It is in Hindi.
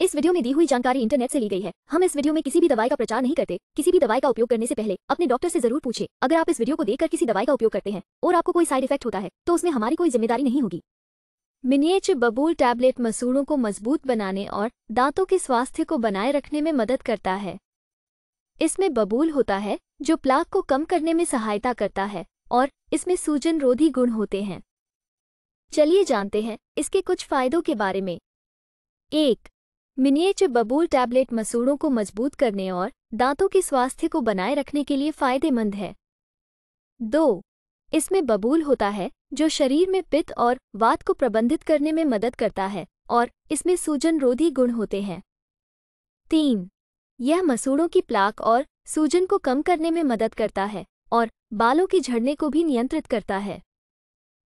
इस वीडियो में दी हुई जानकारी इंटरनेट से ली गई है हम इस वीडियो में किसी भी दवाई का प्रचार नहीं करते किसी भी दवाई का उपयोग करने से पहले अपने डॉक्टर से जरूर पूछे अगर आप इस वीडियो को देखकर किसी दवाई का उपयोग करते हैं और आपको कोई साइड इफेक्ट होता है तो उसमें हमारी कोई जिम्मेदारी नहीं होगी मिनिएच बबूल टैबलेट मसूड़ों को मजबूत बनाने और दांतों के स्वास्थ्य को बनाए रखने में मदद करता है इसमें बबूल होता है जो प्लाक को कम करने में सहायता करता है और इसमें सूजन रोधी गुण होते हैं चलिए जानते हैं इसके कुछ फायदों के बारे में एक मिनिएचर बबूल टैबलेट मसूड़ों को मजबूत करने और दांतों के स्वास्थ्य को बनाए रखने के लिए फायदेमंद है दो इसमें बबूल होता है जो शरीर में पित्त और वात को प्रबंधित करने में मदद करता है और इसमें सूजन रोधी गुण होते हैं तीन यह मसूड़ों की प्लाक और सूजन को कम करने में मदद करता है और बालों के झड़ने को भी नियंत्रित करता है